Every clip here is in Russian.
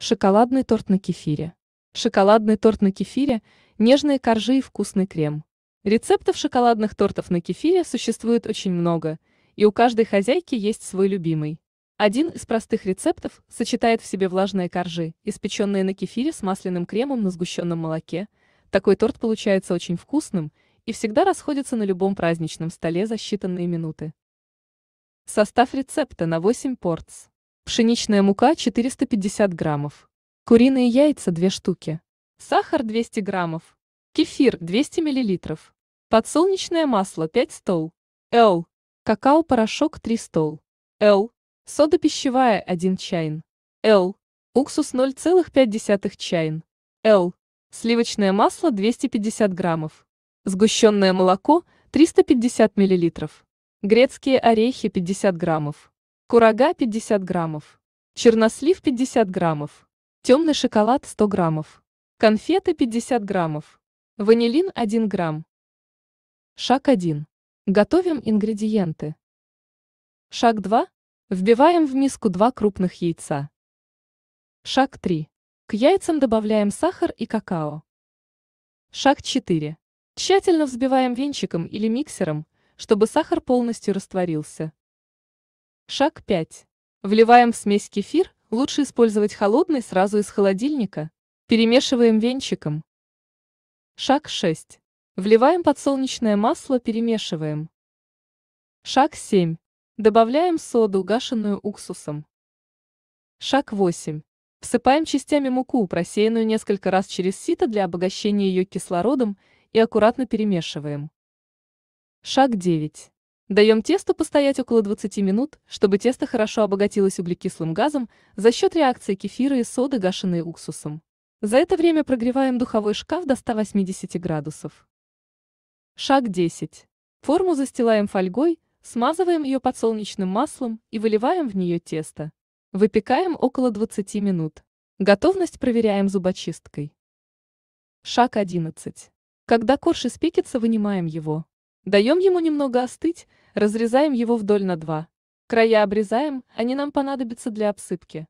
Шоколадный торт на кефире. Шоколадный торт на кефире, нежные коржи и вкусный крем. Рецептов шоколадных тортов на кефире существует очень много, и у каждой хозяйки есть свой любимый. Один из простых рецептов сочетает в себе влажные коржи, испеченные на кефире с масляным кремом на сгущенном молоке. Такой торт получается очень вкусным и всегда расходится на любом праздничном столе за считанные минуты. Состав рецепта на 8 порций пшеничная мука 450 граммов, куриные яйца 2 штуки, сахар 200 граммов, кефир 200 миллилитров, подсолнечное масло 5 стол, л, какао-порошок 3 стол, л, сода пищевая 1 чайн, л, уксус 0,5 чайн, л, сливочное масло 250 граммов, сгущенное молоко 350 миллилитров, грецкие орехи 50 граммов. Курага 50 граммов. Чернослив 50 граммов. Темный шоколад 100 граммов. Конфеты 50 граммов. Ванилин 1 грамм. Шаг 1. Готовим ингредиенты. Шаг 2. Вбиваем в миску 2 крупных яйца. Шаг 3. К яйцам добавляем сахар и какао. Шаг 4. Тщательно взбиваем венчиком или миксером, чтобы сахар полностью растворился. Шаг 5. Вливаем в смесь кефир, лучше использовать холодный сразу из холодильника. Перемешиваем венчиком. Шаг 6. Вливаем подсолнечное масло, перемешиваем. Шаг 7. Добавляем соду, гашенную уксусом. Шаг 8. Всыпаем частями муку, просеянную несколько раз через сито для обогащения ее кислородом, и аккуратно перемешиваем. Шаг 9. Даем тесту постоять около 20 минут, чтобы тесто хорошо обогатилось углекислым газом за счет реакции кефира и соды, гашенной уксусом. За это время прогреваем духовой шкаф до 180 градусов. Шаг 10. Форму застилаем фольгой, смазываем ее подсолнечным маслом и выливаем в нее тесто. Выпекаем около 20 минут. Готовность проверяем зубочисткой. Шаг 11. Когда корж испекется, вынимаем его. Даем ему немного остыть, разрезаем его вдоль на два. Края обрезаем, они нам понадобятся для обсыпки.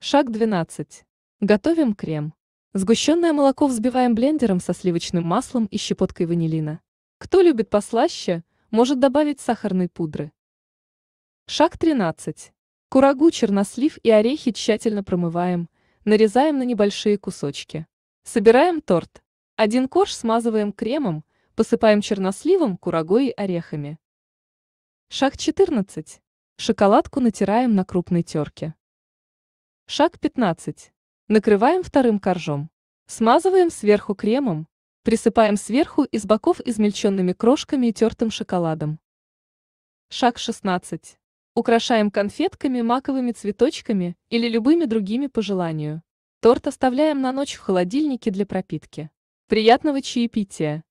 Шаг 12. Готовим крем. Сгущенное молоко взбиваем блендером со сливочным маслом и щепоткой ванилина. Кто любит послаще, может добавить сахарной пудры. Шаг 13. Курагу, чернослив и орехи тщательно промываем, нарезаем на небольшие кусочки. Собираем торт. Один корж смазываем кремом, Посыпаем черносливом, курагой и орехами. Шаг 14. Шоколадку натираем на крупной терке. Шаг 15. Накрываем вторым коржом. Смазываем сверху кремом. Присыпаем сверху и с боков измельченными крошками и тертым шоколадом. Шаг 16. Украшаем конфетками, маковыми цветочками или любыми другими по желанию. Торт оставляем на ночь в холодильнике для пропитки. Приятного чаепития!